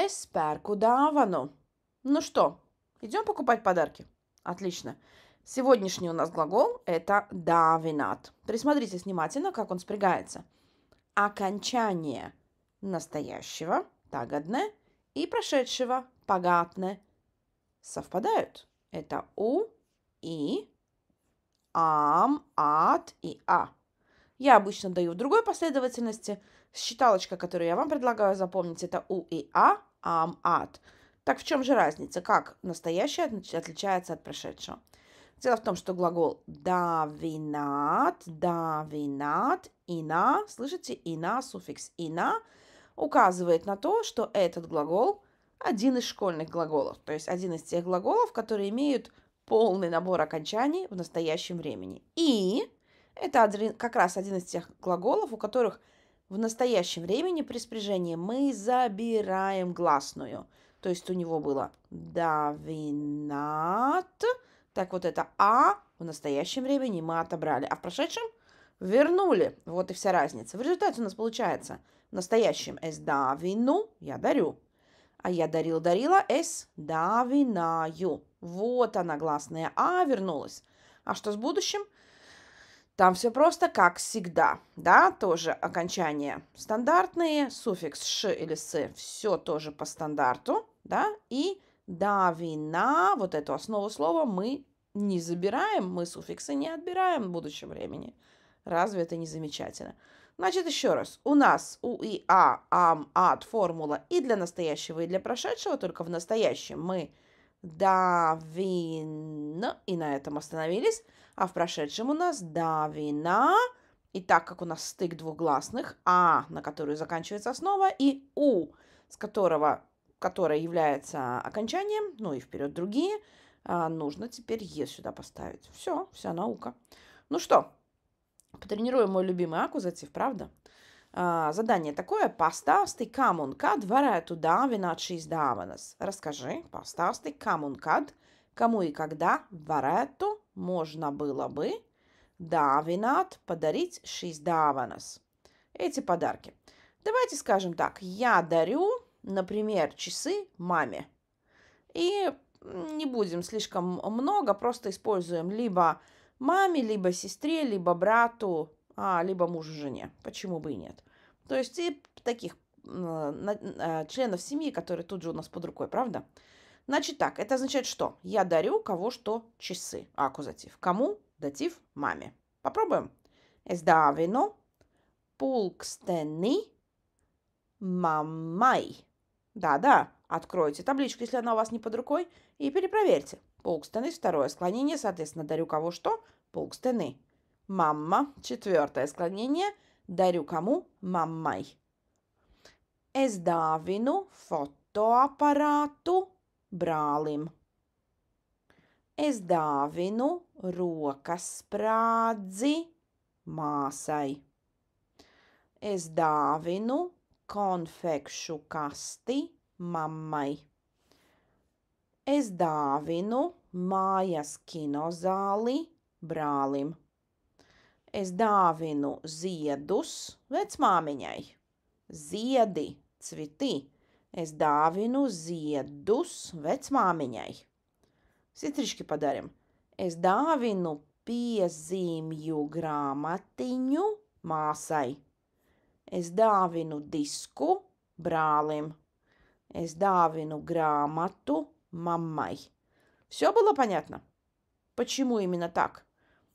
«Es пērку dāvanu». Ну что, идем покупать подарки? Отлично. Сегодняшний у нас глагол – это «давинат». Присмотрите внимательно, как он спрягается. Окончание настоящего, тагадне и прошедшего, погатное, совпадают. Это «у», «и», «ам», «ат» и «а». Я обычно даю в другой последовательности. Считалочка, которую я вам предлагаю запомнить, это «у» и «а», am, at. Так в чем же разница? Как настоящее отличается от прошедшего? Дело в том, что глагол давинат, давинат, ина, слышите, ина, суффикс ина, указывает на то, что этот глагол один из школьных глаголов, то есть один из тех глаголов, которые имеют полный набор окончаний в настоящем времени. И это как раз один из тех глаголов, у которых – в настоящем времени при спряжении мы забираем гласную. То есть у него было давинат. Так вот это а в настоящем времени мы отобрали, а в прошедшем вернули. Вот и вся разница. В результате у нас получается в настоящем эс давину я дарю. А я дарил, дарила с давинаю. Вот она гласная а вернулась. А что с будущим? Там все просто как всегда, да, тоже окончания стандартные, суффикс «ш» или «с», все тоже по стандарту, да, и да вина, вот эту основу слова мы не забираем, мы суффиксы не отбираем в будущем времени. Разве это не замечательно? Значит, еще раз. У нас у и а, ам, ад формула и для настоящего, и для прошедшего, только в настоящем мы да вина и на этом остановились а в прошедшем у нас давина. И так как у нас стык двух гласных а, на которую заканчивается основа, и у, с которого, которая является окончанием, ну и вперед другие, а, нужно теперь е сюда поставить. Все, вся наука. Ну что, потренируем мой любимый акузатив, правда? А, задание такое. Поставь ты камунка двора туда винат из даванас. Расскажи, поставь ты камункад, кому и когда варету можно было бы давинат подарить шесть даванас. Эти подарки. Давайте скажем так, я дарю, например, часы маме. И не будем слишком много, просто используем либо маме, либо сестре, либо брату, а, либо мужу, жене. Почему бы и нет? То есть и таких а, членов семьи, которые тут же у нас под рукой, правда? Значит так, это означает что? Я дарю кого что часы. А, аккузатив. Кому? Датив маме. Попробуем. Es dāvinu мамай. Да-да, откройте табличку, если она у вас не под рукой, и перепроверьте. Пулкстены – второе склонение, соответственно, дарю кого что? Пулкстены. Мамма – четвертое склонение, дарю кому? мамай Es dāvinu фотоаппарату brālim. Es dāvinu rokas sprādzi māsai. Es dāvinu konfekšu kasti mammai. Es dāvinu mājas kinozāli brālim. Es dāvinu ziedus vecmāmiņai. Ziedi, cviti, Es dāvinu ziedus vecmāmiņai. Citrišķi padarim. Es dāvinu piezīmju grāmatiņu māsai. Es dāvinu disku бралым. Es давину грамоту мамой. Все было понятно? Почему именно так?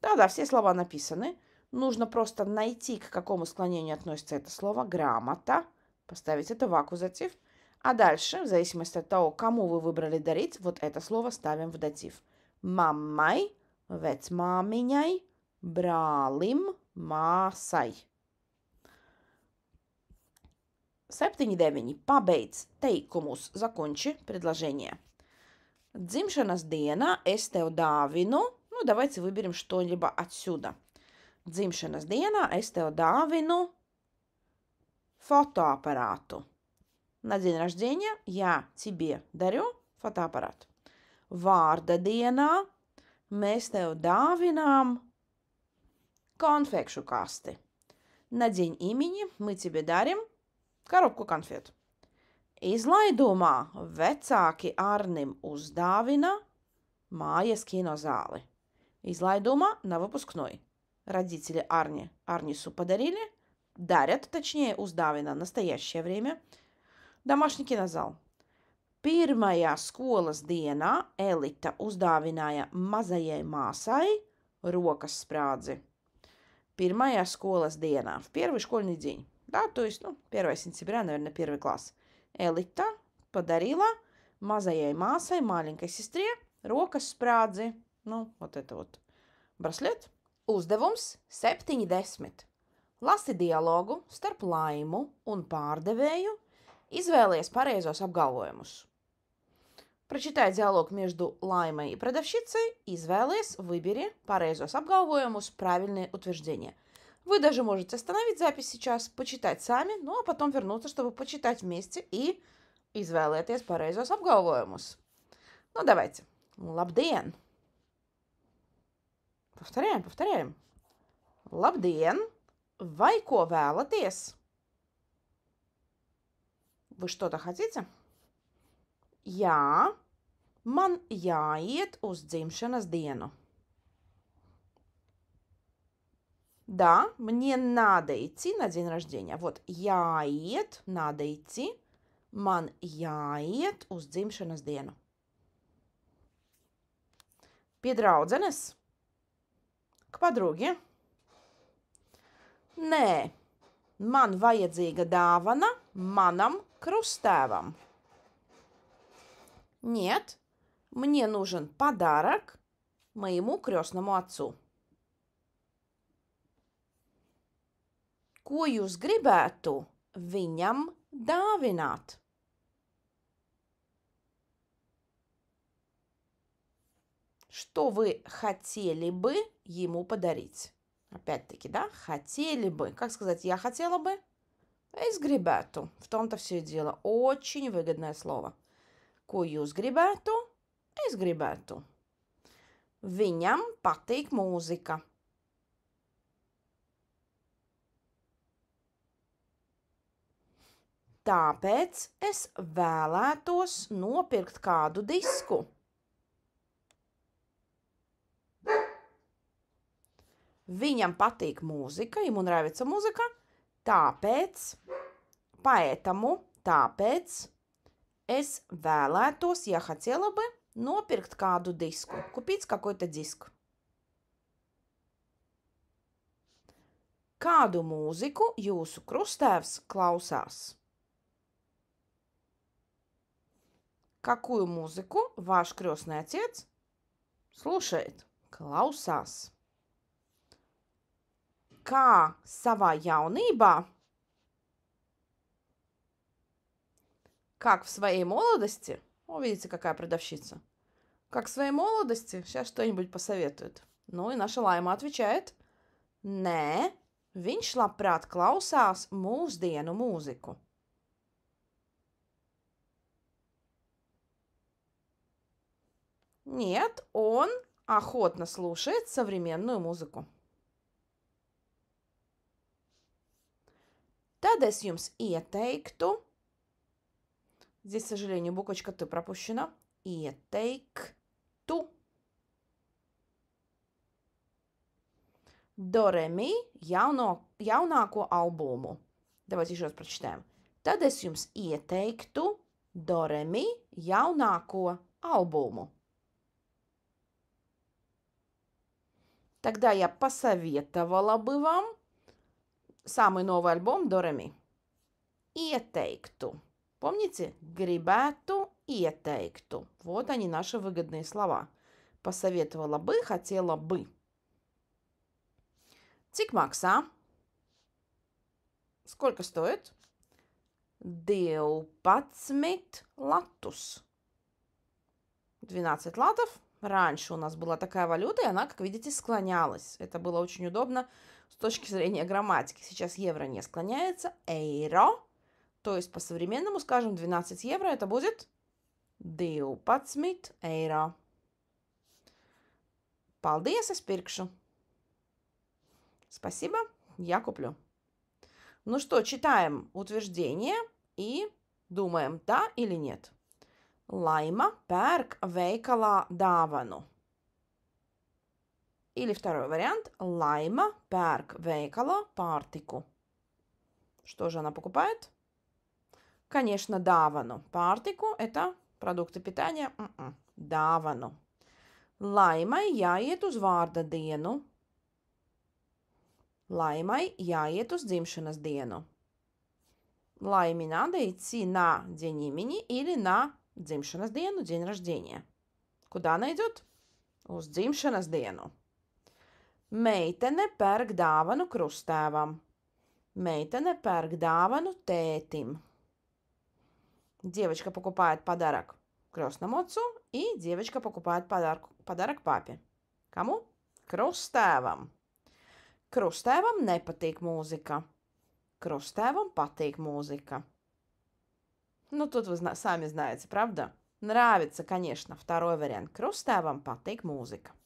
Да-да, все слова написаны. Нужно просто найти, к какому склонению относится это слово «грамота», поставить это в акузатив – а дальше, в зависимости от того, кому вы выбрали дарить, вот это слово ставим в датив. Маммай, вецмаминяй, бралим, масай. Септини девини, пабейтс, тейкумус, закончи предложение. Дзимшанас диена, эстео давину. Ну, давайте выберем что-либо отсюда. Dzimšanas dienā es tev dāvinu fotoaparātu. На день рождения я тебе дарю фотоаппарат. Варда dienā место tev dāvinām konfekšu На день имени мы тебе дарим коробку конфет. Izlaidumā vecāki Arnim uzdāvina mājas kinozāli. Излайдума на выпускной. Родители Арни Арнису подарили, дарят, точнее, уздавина, настоящее время – Домашний кинозал. Pirmajā skolas dienā Elita uzdāvināja mazajai māsai rokas sprādzi. Первая школа дена. В первый школьный день. Да, то есть, ну, 1 сентября, наверное, первый класс. Элита подарила мазаей массой маленькой сестре рока с прадзи. Ну, вот это вот браслет. Uzdevums 70. Lasi dialogu starp laimu un pārdevēju Изvēlies pareizos обгалуемус. Прочитай диалог между Лаймой и продавщицей. Извелес, выбери парезос обгалуемус, правильные утверждения. Вы даже можете остановить запись сейчас, почитать сами, ну а потом вернуться, чтобы почитать вместе и izvēlēties pareizos apgalvojumus. Ну, давайте. Лабден. Повторяем, повторяем. Лабден Vai ko vēlaties? Вы что-то хотите? Jā, man jāiet uz dzimšanas dienu. Да, мне надо идти на день рождения. Вот jāiet, надо идти. Man jāiet uz dzimšanas dienu. Pie draudzenes? К подруге? Nē, man vajadzīga dāvana manam крустēvam. Нет, мне нужен подарок моему крестному отцу. Ko jūs gribētu viņam dāvināt? Что вы хотели бы ему подарить? Опять-таки, да? Хотели бы. Как сказать, я хотела бы? Es gribētu. В том-то все и дело. Очень выгодное слово. Ko jūs gribētu? Es gribētu. Viņam patīk mūzika. Tāpēc es vēlētos nopirkt kādu disku. Viņam patīk mūzika, ему нравится музыка – Tāpēc, поэтому, tāpēc es vēlētos, я хотела бы, nopirkt kādu disku, купить какой-то диск. Kādu mūziku jūsu krustēvs klausās? Какую музыку ваш крестный отец слушает, клаусас? kā savā jaunībā, как в своей молодости, о, видите, какая продавщица, как в своей молодости, сейчас что-нибудь посоветует. Ну и наша Лайма отвечает, НЕ. nē, viņš labprāt klausās mūsdienu музыку. Нет, он охотно слушает современную музыку. Tad es jums ieteiktu, здесь, к сожалению, буквочка Т пропущена, ieteiktu. Doremi jauno, jaunāko albumu. Давайте еще раз прочитаем. Tad es jums ieteiktu Doremi jaunāko албуму. Тогда я посоветовала бы вам самый новый альбом Дорами И Этейкту. Помните? Грибату и Этейкту. Вот они наши выгодные слова. Посоветовала бы, хотела бы. Тикмакса. Сколько стоит? дел Дилпацмит латус. 12 латов. Раньше у нас была такая валюта, и она, как видите, склонялась. Это было очень удобно с точки зрения грамматики. Сейчас евро не склоняется. Эйро. То есть по-современному, скажем, 12 евро это будет 12 eiro. Paldies, es pirkšu. Спасибо, я куплю. Ну что, читаем утверждение и думаем, да или нет. Лайма перк вейкала давану. Или второй вариант – лайма перк вейкала партику. Что же она покупает? Конечно, давану. Партику – это продукты питания. Mm -mm. Давану. Laimai jāiet uz vārda dienu. Laimai jāiet uz dzimšanas dienu. Laimi надо идти на день имени или на dzimšanas dienu, день рождения. Куда она идет? Uz dzimšanas dienu. Meitene pērk dāvanu krustēvam. Meitene пērk dāvanu тетим. Девочка покупает подарок крестному отцу, и девочка покупает подарок, подарок папе. Кому? Крустēvam. Krustēvam nepatīk mūzika. Крустēvam patīk mūzika. Ну, тут вы сами знаете, правда? Нравится, конечно, второй вариант. Крустēvam patīk mūzika.